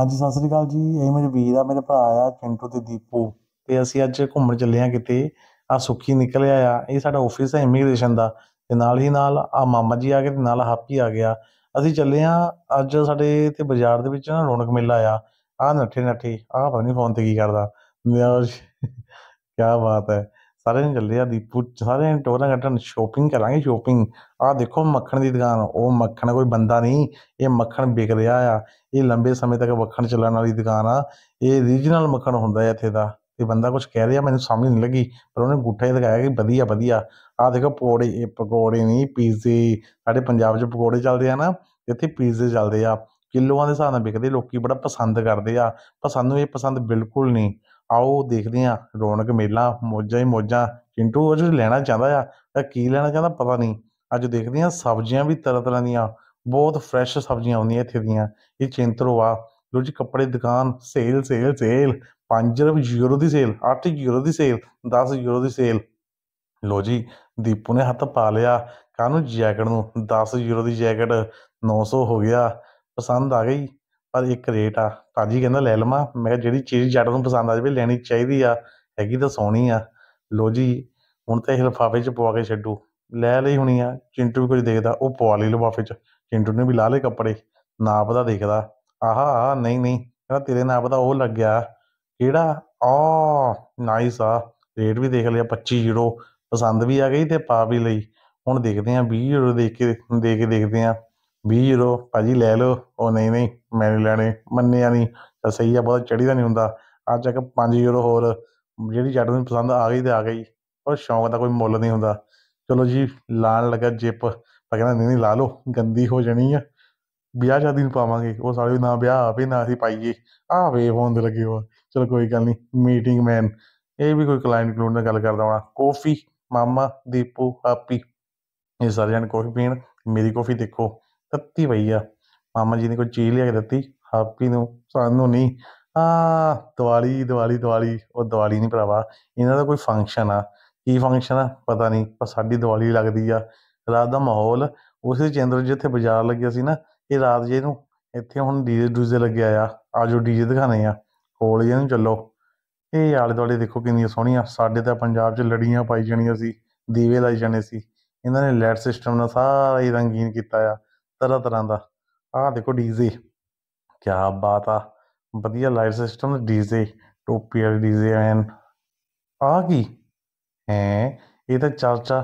ਹਾਂਜੀ ਸਤਿ ਸ੍ਰੀ ਅਕਾਲ ਜੀ ਇਹ ਮੇਰੇ ਵੀਰ ਆ ਮੇਰੇ ਭਰਾ ਆ ਚਿੰਟੂ ਤੇ ਦੀਪੂ ਤੇ ਅਸੀਂ ਅੱਜ ਘੁੰਮਣ ਚੱਲੇ ਆ ਕਿਤੇ ਆ ਸੁੱਖੀ ਨਿਕਲਿਆ ਆ ਇਹ ਸਾਡਾ ਆਫਿਸ ਹੈ ਇਮੀਗ੍ਰੇਸ਼ਨ ਦਾ ਤੇ ਨਾਲ ਹੀ ਨਾਲ ਆ ਮਾਮਾ ਜੀ ਆ ਗਏ ਤੇ ਨਾਲ ਹਾਪੀ ਆ ਗਿਆ ਅਸੀਂ ਚੱਲੇ ਆ ਅੱਜ ਸਾਡੇ ਤੇ ਬਾਜ਼ਾਰ ਦੇ ਵਿੱਚ ਨਾ ਰੌਣਕ ਮੇਲਾ ਆ ਆ ਨੱਠੇ ਨੱਠੇ ਆ ਪਤਾ ਨਹੀਂ ਫੋਨ ਤੇ ਕੀ ਕਰਦਾ ਕੀ ਬਾਤ ਹੈ ਸਾਰੇ ਨੇ ਚੱਲੇ ਆ ਦੀਪੂ ਸਾਰੇ ਨੇ ਟੋਰਾਂ ਘਟਣ ਸ਼ੋਪਿੰਗ ਕਰਾਂਗੇ ਸ਼ੋਪਿੰਗ ਆ ਦੇਖੋ ਮੱਖਣ ਦੀ ਦੁਕਾਨ ਉਹ ਮੱਖਣ ਕੋਈ ਬੰਦਾ ਨਹੀਂ ਇਹ ਮੱਖਣ ਵਿਕ ਰਿਹਾ ਆ ਇਹ ਲੰਬੇ ਸਮੇਂ ਤੱਕ ਮੱਖਣ ਚੱਲਣ ਵਾਲੀ ਦੁਕਾਨ ਆ ਇਹ ਰੀਜਨਲ ਮੱਖਣ ਹੁੰਦਾ ਹੈ ਇੱਥੇ ਦਾ ਤੇ ਬੰਦਾ ਕੁਝ ਕਹਿ ਰਿਹਾ ਮੈਨੂੰ ਸਮਝ ਨਹੀਂ ਲੱਗੀ ਪਰ ਉਹਨੇ ਗੁੱਠਾ ਹੀ ਲਗਾਇਆ ਕਿ ਵਧੀਆ ਵਧੀਆ ਆ ਦੇਖੋ ਪਕੌੜੇ ਇਹ ਪਕੌੜੇ ਨਹੀਂ ਪੀਜ਼ੇ ਸਾਡੇ ਪੰਜਾਬ 'ਚ ਪਕੌੜੇ ਚੱਲਦੇ ਆ ਨਾ ਇੱਥੇ ਪੀਜ਼ੇ ਚੱਲਦੇ ਆ ਕਿਲੋਆਂ ਦੇ ਹਿਸਾਬ ਨਾਲ ਵਿਕਦੇ ਲੋਕੀ ਬੜਾ ਪਸੰਦ ਕਰਦੇ ਆ ਪਰ ਸਾਨੂੰ ਇਹ ਪਸੰਦ ਬਿਲਕੁਲ ਨਹੀਂ ਆਓ ਦੇਖਦੇ ਹਾਂ ਰੌਣਕ ਮੇਲਾ ਮੋਜਾਂ ਹੀ ਮੋਜਾਂ ਚਿੰਟੂ ਉਹ ਜੋ ਲੈਣਾ ਚਾਹੁੰਦਾ ਆ ਤਾਂ ਕੀ ਲੈਣਾ ਚਾਹੁੰਦਾ ਪਤਾ ਨਹੀਂ ਅੱਜ ਦੇਖਦੇ ਹਾਂ ਸਬਜ਼ੀਆਂ ਵੀ ਤਰ੍ਹਾਂ ਤਰ੍ਹਾਂ ਦੀਆਂ ਬਹੁਤ ਫਰੈਸ਼ ਸਬਜ਼ੀਆਂ ਆਉਂਦੀਆਂ ਇੱਥੇ ਦੀਆਂ ਇਹ ਚਿੰਤਰੋ ਆ ਲੋਜ ਜੀ ਕੱਪੜੇ ਦੁਕਾਨ ਸੇਲ ਸੇਲ ਸੇਲ 5 ਯੂਰੋ ਦੀ ਸੇਲ 8 ਯੂਰੋ ਦੀ ਸੇਲ 10 ਯੂਰੋ ਦੀ ਸੇਲ ਲੋ ਜੀ ਦੀਪੂ ਨੇ ਹੱਥ ਪਾ ਲਿਆ ਕਾਨੂੰ ਜੈਕਟ ਨੂੰ 10 ਯੂਰੋ ਦੀ ਜੈਕਟ 900 ਹੋ ਗਿਆ ਪਸੰਦ ਆ ਗਈ ਪਰ ਇੱਕ ਰੇਟ ਆ ਭਾਜੀ ਕਹਿੰਦਾ ਲੈ ਲਵਾਂ ਮੈਂ ਕਿਹਾ ਜਿਹੜੀ ਚੀਜ਼ ਜੱਟ ਨੂੰ ਪਸੰਦ ਆ ਜਵੇ ਲੈਣੀ ਚਾਹੀਦੀ ਆ ਹੈਗੀ ਤਾਂ ਸੋਹਣੀ ਆ ਲੋ ਜੀ ਹੁਣ ਤਾਂ ਇਹ ਲਫਾਫੇ 'ਚ ਪਵਾ ਕੇ ਛੱਡੂ ਲੈ ਲਈ ਹੁਣੀ ਆ ਚਿੰਟੂ ਵੀ ਕੁਝ ਦੇਖਦਾ ਉਹ ਪਵਾ ਲਈ ਲਫਾਫੇ 'ਚ ਚਿੰਟੂ ਨੇ ਵੀ ਲਾ ਲਏ ਕੱਪੜੇ ਨਾਪ ਦਾ ਦੇਖਦਾ ਆਹਾ ਆ ਨਹੀਂ ਨਹੀਂ ਕਹਿੰਦਾ ਤੇਰੇ ਨਾਪ ਦਾ ਉਹ ਲੱਗਿਆ ਕਿਹੜਾ ਆ ਨਾਈਸ ਆ ਰੇਟ ਵੀ ਦੇਖ ਲਿਆ 25 ਯੂਰੋ ਪਸੰਦ ਵੀ ਆ ਗਈ ਤੇ ਪਾ ਵੀ ਲਈ ਹੁਣ ਦੇਖਦੇ ਆ 20 ਯੂਰੋ ਦੇਖ ਕੇ ਦੇ ਕੇ ਦੇਖਦੇ ਆ 20 ਯੂਰੋ ਭਾਜੀ ਲੈ ਲਓ ਉਹ ਨਹੀਂ ਨਹੀਂ ਮੈਂ ਨਹੀਂ ਲੈਣੇ ਮੰਨਿਆ ਨਹੀਂ ਤਾਂ ਸਹੀ ਆ ਬਹੁਤ ਚੜੀਦਾ ਨਹੀਂ ਹੁੰਦਾ ਅੱਜ ਤੱਕ 5 ਯੂਰੋ ਹੋਰ ਜਿਹੜੀ ਜੱਟ ਨੂੰ ਪਸੰਦ ਆ ਗਈ ਤੇ ਆ ਗਈ ਪਰ ਸ਼ੌਂਕ ਦਾ ਕੋਈ ਮੁੱਲ ਨਹੀਂ ਹੁੰਦਾ ਚਲੋ ਜੀ ਲਾਣ ਲੱਗਾ ਜਿਪ ਤਾਂ ਕਹਿੰਦਾ ਨਹੀਂ ਨਹੀਂ ਲਾ ਲਓ ਗੰਦੀ ਹੋ ਜਾਣੀ ਆ ਵਿਆਹ ਸ਼ਾਦੀ ਨੂੰ ਪਾਵਾਂਗੇ ਉਹ ਸਾਲੇ ਨਾ ਵਿਆਹ ਆਵੇ ਨਾ ਅਸੀਂ ਪਾਈਏ ਆ ਵੇ ਫੋਨ ਦੇ ਲੱਗੇ ਹੋ ਚਲੋ ਕੋਈ ਗੱਲ ਨਹੀਂ ਮੀਟਿੰਗ ਮੈਨ ਇਹ ਵੀ ਕੋਈ ਕਲਾਇੰਟ ਕਲੂਨ ਨਾਲ ਗੱਲ ਕਰਦਾ ਹੋਣਾ ਕੌਫੀ ਮਾਮਾ ਦੀਪੂ ਹਾਪੀ ਇਹ ਸਾਰੇ ਜਣ ਕੌਫੀ ਪੀਣ ਮੇਰੀ ਕੋਫੀ ਦੇਖੋ ਤੱਤੀ ਪਈ ਆ ਮਾਮਾ ਜੀ ਨੇ ਕੋਈ ਚੀਜ਼ ਲਿਆ ਕੇ ਦਿੱਤੀ ਹਾਪੀ ਨੂੰ ਸਾਨੂੰ ਨਹੀਂ ਆ ਦੀਵਾਲੀ ਦੀਵਾਲੀ ਦੀਵਾਲੀ ਉਹ ਦੀਵਾਲੀ ਨਹੀਂ ਭਰਾਵਾ ਇਹਨਾਂ ਦਾ ਕੋਈ ਫੰਕਸ਼ਨ ਆ ਕੀ ਫੰਕਸ਼ਨ ਆ ਪਤਾ ਨਹੀਂ ਪਰ ਸਾਡੀ ਦੀਵਾਲੀ ਲੱਗਦੀ ਆ ਰਾਤ ਦਾ ਮਾਹੌਲ ਉਸੇ ਚੰਦਰ ਜਿੱਥੇ ਬਾਜ਼ਾਰ ਲੱਗਿਆ ਸੀ ਨਾ ਇਹ ਰਾਤ ਜੇ ਨੂੰ ਇੱਥੇ ਹੁਣ ਡੀਜੇ ਡੂਜੇ ਲੱਗਿਆ ਆ ਆਜੋ ਡੀਜੇ ਦਿਖਾਣੇ ਆ ਕੋਲ ਜੇ ਨੂੰ ਚੱਲੋ ਇਹ ਆਲੇ ਦੁਆਲੇ ਦੇਖੋ ਕਿੰਨੀਆਂ ਸੋਹਣੀਆਂ ਸਾਡੇ ਤਾਂ ਪੰਜਾਬ 'ਚ ਲੜੀਆਂ ਪਾਈ ਜਾਣੀਆਂ ਸੀ ਦੀਵੇ ਲਾਈ ਜਾਣੇ ਸੀ ਇਹਨਾਂ ਨੇ ਲੈਟ ਸਿਸਟਮ ਨਾਲ ਸਾਰਾ ਹੀ ਰੰਗੀਨ ਕੀਤਾ ਆ ਤਰ੍ਹਾਂ ਤਰ੍ਹਾਂ ਦਾ ਆਹ ਦੇਖੋ ਡੀਜ਼ੇ ਕੀ ਬਾਤ ਆ ਵਧੀਆ ਲਾਈਟ ਸਿਸਟਮ ਡੀਜ਼ੇ ਟੋਪੀ ਵਾਲੇ ਡੀਜ਼ੇ ਐਨ ਆ ਕੀ ਹੈ ਇਹ ਤਾਂ ਚਰਚਾ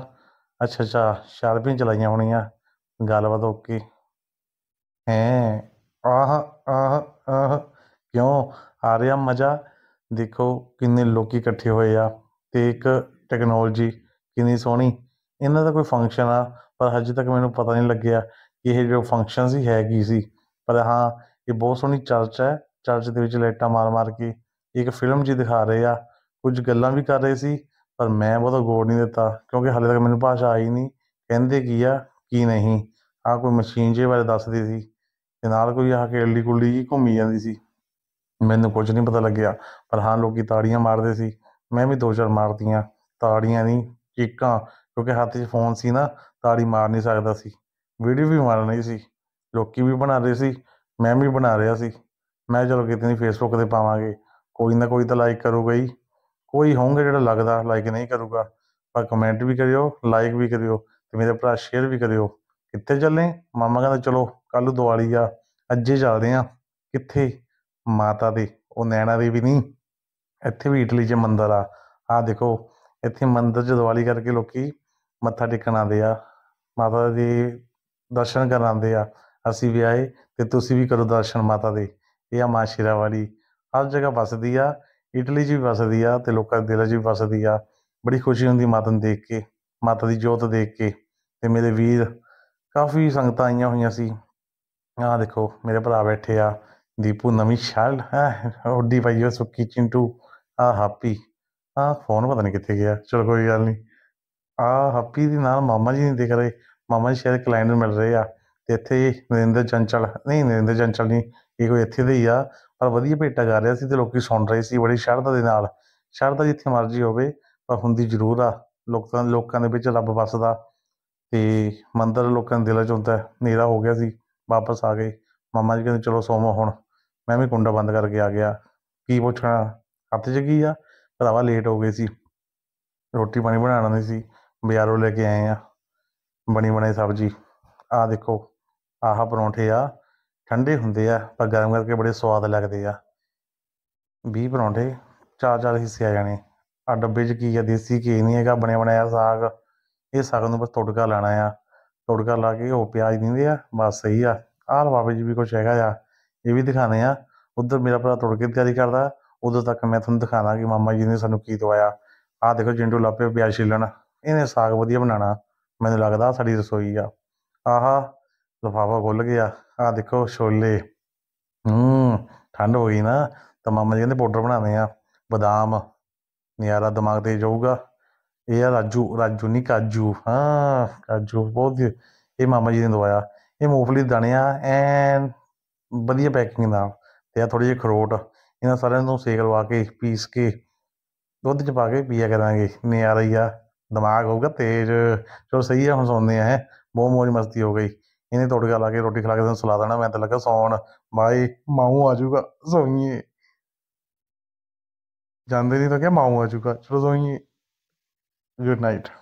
ਅੱਛਾ ਅੱਛਾ ਸ਼ਾਰਪੀਆਂ ਚਲਾਈਆਂ ਹੋਣੀਆਂ ਗੱਲਬਾਤ ਓਕੇ ਹੈ ਆਹ ਆਹ ਆਹ ਕਿਉਂ ਆ ਰਿਹਾ ਮਜ਼ਾ ਦੇਖੋ ਕਿੰਨੇ ਲੋਕੀ ਇਕੱਠੇ ਹੋਏ ਆ ਤੇ ਇੱਕ ਟੈਕਨੋਲੋਜੀ ਕਿੰਨੀ ਸੋਹਣੀ ਇਹਨਾਂ ਦਾ ਕੋਈ ਫੰਕਸ਼ਨ ਆ ਪਰ ਹਜੇ ਤੱਕ ਮੈਨੂੰ ਪਤਾ ਨਹੀਂ ਲੱਗਿਆ ਇਹ ਜੋ ਫੰਕਸ਼ਨਸ ਹੀ ਹੈਗੀ ਸੀ ਪਰ ਹਾਂ ਇਹ ਬਹੁਤ ਸੋਹਣੀ ਚਰਚ ਹੈ ਚਰਚ ਦੇ ਵਿੱਚ ਲੈਟਾ ਮਾਰ-ਮਾਰ ਕੇ ਇੱਕ ਫਿਲਮ ਜੀ ਦਿਖਾ ਰਹੇ ਆ ਕੁਝ ਗੱਲਾਂ ਵੀ ਕਰ ਰਹੇ ਸੀ ਪਰ ਮੈਂ ਬਹੁਤਾ ਗੌਰ ਨਹੀਂ ਦਿੱਤਾ ਕਿਉਂਕਿ ਹਾਲੇ ਤੱਕ ਮੈਨੂੰ ਭਾਸ਼ਾ ਆਈ ਨਹੀਂ ਕਹਿੰਦੇ ਕੀ ਆ ਕੀ ਨਹੀਂ ਆ ਕੋਈ ਮਸ਼ੀਨ ਜੇ ਬਾਰੇ ਦੱਸਦੀ ਸੀ ਤੇ ਨਾਲ ਕੋਈ ਆ ਅਲੀ ਕੁਲੀ ਜੀ ਘੁੰਮੀ ਜਾਂਦੀ ਸੀ ਮੈਨੂੰ ਕੁਝ ਨਹੀਂ ਪਤਾ ਲੱਗਿਆ ਪਰ ਹਾਂ ਲੋਕੀ ਤਾੜੀਆਂ ਮਾਰਦੇ ਸੀ ਮੈਂ ਵੀ ਦੋ ਚਾਰ ਮਾਰਦੀਆਂ ਤਾੜੀਆਂ ਨਹੀਂ ਚੀਕਾਂ ਕਿਉਂਕਿ ਹੱਥ 'ਚ ਫੋਨ ਸੀ ਨਾ ਤਾੜੀ ਮਾਰ ਨਹੀਂ ਸਕਦਾ ਸੀ ਵੀਡੀਓ ਵੀ ਬਣਾ ਰਹੀ ਸੀ ਲੋਕੀ ਵੀ ਬਣਾ ਰਹੇ ਸੀ ਮੈਂ ਵੀ ਬਣਾ ਰਿਹਾ ਸੀ ਮੈਂ ਚਲੋ ਕਿਤੇ ਨਹੀਂ ਫੇਸਬੁੱਕ ਤੇ ਪਾਵਾਂਗੇ ਕੋਈ ਨਾ ਕੋਈ ਤਾਂ ਲਾਈਕ ਕਰੂਗਾ ਹੀ ਕੋਈ ਹੋਊਗਾ ਜਿਹੜਾ ਲੱਗਦਾ ਲਾਈਕ ਨਹੀਂ ਕਰੂਗਾ ਪਰ ਕਮੈਂਟ ਵੀ ਕਰਿਓ ਲਾਈਕ ਵੀ ਕਰਿਓ ਤੇ ਮੇਰੇ ਭਰਾ ਸ਼ੇਅਰ ਵੀ ਕਰਿਓ ਕਿੱਥੇ ਚੱਲੇ ਮਾਮਾ ਕਹਿੰਦਾ ਚਲੋ ਕੱਲ ਨੂੰ ਦੀਵਾਲੀ ਆ ਅੱਜੇ ਚੱਲਦੇ ਆ ਕਿੱਥੇ ਮਾਤਾ ਦੇ ਉਹ ਨੈਣਾ ਦੇ ਵੀ ਨਹੀਂ ਇੱਥੇ ਵੀ ਇਟਲੀ 'ਚ ਮੰਦਰ ਆ ਆ ਦੇਖੋ ਇੱਥੇ ਮੰਦਰ 'ਚ ਦੀਵਾਲੀ ਕਰਕੇ ਲੋਕੀ ਮੱਥਾ ਟੇਕਣ ਆਉਂਦੇ ਆ ਮਾਤਾ ਦੇ ਦਰਸ਼ਨ ਕਰਾਉਂਦੇ ਆ ਅਸੀਂ ਵੀ ਆਏ ਤੇ ਤੁਸੀਂ ਵੀ ਕਰੋ ਦਰਸ਼ਨ ਮਾਤਾ ਦੇ ਇਹ ਆ ਮਾਂ ਵਾਲੀ ਹਰ ਜਗ੍ਹਾ ਵਸਦੀ ਆ ਇਟਲੀ 'ਚ ਵੀ ਵਸਦੀ ਆ ਤੇ ਲੋਕਾਂ ਦੇ ਦਿਲਾਂ 'ਚ ਵੀ ਵਸਦੀ ਆ ਬੜੀ ਖੁਸ਼ੀ ਹੁੰਦੀ ਮਾਤਾ ਨੂੰ ਦੇਖ ਕੇ ਮਾਤਾ ਦੀ ਜੋਤ ਦੇਖ ਕੇ ਤੇ ਮੇਰੇ ਵੀਰ ਕਾਫੀ ਸੰਗਤਾਂ ਆਈਆਂ ਹੋਈਆਂ ਸੀ ਆਹ ਦੇਖੋ ਮੇਰੇ ਭਰਾ ਬੈਠੇ ਆ ਦੀਪੂ ਨਵੀਂ ਸ਼ਾਲ ਹੈ ਓਡੀ ਭਾਈਓ ਸੁੱਕੀ ਚਿੰਟੂ ਆ ਹਾਪੀ ਆ ਫੋਨ ਪਤਾ ਨਹੀਂ ਕਿੱਥੇ ਗਿਆ ਚਲ ਕੋਈ ਗੱਲ ਨਹੀਂ ਆ ਹਾਪੀ ਦੇ ਨਾਲ ਮਾਮਾ ਜੀ ਨਹੀਂ ਦਿਖ ਰਹੇ ਮਾਮਾ ਜੀ ਸ਼ਾਇਦ ਕਲਾਇੰਟ ਮਿਲ ਰਹੇ ਆ ਤੇ ਇੱਥੇ ਨਰਿੰਦਰ ਚੰਚਲ ਨਹੀਂ ਨਰਿੰਦਰ ਚੰਚਲ ਨਹੀਂ ਇਹ ਕੋਈ ਇੱਥੇ ਦੇ ਹੀ ਆ ਪਰ ਵਧੀਆ ਭੇਟਾ ਕਰ ਰਿਹਾ ਸੀ ਤੇ ਲੋਕੀ ਸੁਣ ਰਹੇ ਸੀ ਬੜੀ ਸ਼ਰਧਾ ਦੇ ਨਾਲ ਸ਼ਰਧਾ ਜਿੱਥੇ ਮਰਜ਼ੀ ਹੋਵੇ ਪਰ ਹੁੰਦੀ ਜ਼ਰੂਰ ਆ ਲੋਕਾਂ ਲੋਕਾਂ ਦੇ ਵਿੱਚ ਰੱਬ ਵੱਸਦਾ ਤੇ ਮੰਦਰ ਲੋਕਾਂ ਦੇ ਦਿਲਾਂ 'ਚ ਹੁੰਦਾ ਨੇਰਾ ਹੋ ਗਿਆ ਸੀ ਵਾਪਸ ਆ ਗਏ ਮਾਮਾ ਜੀ ਕਹਿੰਦੇ ਚਲੋ ਸੋਮਾ ਹੁਣ ਮੈਂ ਵੀ ਕੁੰਡਾ ਬੰਦ ਕਰਕੇ ਆ ਗਿਆ ਕੀ ਪੁੱਛਣਾ ਹੱਥ ਜਗੀ ਆ ਭਰਾਵਾ ਲੇਟ ਹੋ ਗਏ ਸੀ ਰੋਟੀ ਪਾਣੀ ਬਣਾਉਣਾ ਨਹੀਂ ਸੀ ਬਾਜ਼ਾਰੋਂ ਲੈ ਕੇ ਆਏ ਆ ਬਣੀ ਬਣਾਈ ਸਬਜ਼ੀ ਆ ਦੇਖੋ ਆਹ ਪਰੌਂਠੇ ਆ ਠੰਡੇ ਹੁੰਦੇ ਆ ਪਰ ਗਰਮ ਕਰਕੇ ਬੜੇ ਸਵਾਦ ਲੱਗਦੇ ਆ 20 ਪਰੌਂਠੇ ਚਾਰ ਚਾਰ ਹਿੱਸੇ ਆ ਜਾਣੇ ਆ ਡੱਬੇ 'ਚ ਕੀ ਆ ਦੇਸੀ ਕੀ ਨਹੀਂ ਹੈਗਾ ਬਣਿਆ ਬਣਾਇਆ ਸਾਗ ਇਹ ਸਾਗ ਨੂੰ ਬਸ ਤੜਕਾ ਲਾਣਾ ਆ ਤੜਕਾ ਲਾ ਕੇ ਉਹ ਪਿਆਜ਼ ਦਿੰਦੇ ਆ ਬਸ ਸਹੀ ਆ ਆਹ ਬਾਬੇ ਜੀ ਵੀ ਕੁਝ ਹੈਗਾ ਆ ਇਹ ਵੀ ਦਿਖਾਣੇ ਆ ਉਧਰ ਮੇਰਾ ਭਰਾ ਤੜਕੇ ਦੀ ਤਿਆਰੀ ਕਰਦਾ ਉਦੋਂ ਤੱਕ ਮੈਂ ਤੁਹਾਨੂੰ ਦਿਖਾਣਾ ਕਿ ਮਾਮਾ ਜੀ ਨੇ ਸਾਨੂੰ ਕੀ ਦਵਾਇਆ ਆਹ ਦੇਖੋ ਜਿੰਡੂ ਲਾਪੇ ਪਿਆਜ਼ ਛਿਲਣ ਇਹਨੇ ਸਾਗ ਵਧੀਆ ਬਣਾਣਾ ਮੈਨੂੰ ਲੱਗਦਾ ਸਾਡੀ ਰਸੋਈ ਆ ਆਹਾ ਲਫਾਫਾ ਖੁੱਲ ਗਿਆ ਆ ਦੇਖੋ ਛੋਲੇ ਹੂੰ ਠੰਡ ਹੋ ਗਈ ਨਾ ਤਾਂ ਮਾਮਾ ਜੀ ਕਹਿੰਦੇ ਪਾਊਡਰ ਬਣਾਵੇਂ ਆ ਬਦਾਮ ਨਿਆਰਾ ਦਿਮਾਗ ਤੇ ਜਾਊਗਾ ਇਹ ਆ ਰਾਜੂ ਰਾਜੂ ਨਹੀਂ ਕਾਜੂ ਹਾਂ ਕਾਜੂ ਬਹੁਤ ਇਹ ਮਾਮਾ ਜੀ ਨੇ ਦਵਾਇਆ ਇਹ ਮੂਫਲੀ ਦਾਣੇ ਆ ਐਨ ਵਧੀਆ ਪੈਕਿੰਗ ਨਾਲ ਤੇ ਆ ਥੋੜੀ ਜਿਹੀ ਖਰੋਟ ਇਹਨਾਂ ਸਾਰਿਆਂ ਨੂੰ ਸੇਕ ਲਵਾ ਕੇ ਪੀਸ ਕੇ ਦੁੱਧ ਚ ਪਾ ਕੇ ਪੀਆ ਕਰਾਂਗੇ ਨਿਆਰਾ ਹੀ ਆ ਦਿਮਾਗ ਹੋਊਗਾ ਤੇਜ਼ ਚਲੋ ਸਹੀ ਹੈ ਹੁਣ ਸੌਂਦੇ ਆ ਬਹੁਤ ਮੌਜ ਮਸਤੀ ਹੋ ਗਈ ਇਹਨੇ ਕੇ ਲਾ ਕੇ ਰੋਟੀ ਖਿਲਾ ਕੇ ਤੈਨੂੰ ਸੁਲਾ ਦੇਣਾ ਮੈਂ ਤਾਂ ਲੱਗਾ ਸੌਣ ਬਾਈ ਮਾਊ ਆ ਜਾਊਗਾ ਸੋਈਏ ਜਾਂਦੇ ਨਹੀਂ ਤਾਂ ਕਿਹਾ ਮਾਊ ਆ ਜਾਊਗਾ ਚਲੋ ਸੋਈਏ ਗੁੱਡ ਨਾਈਟ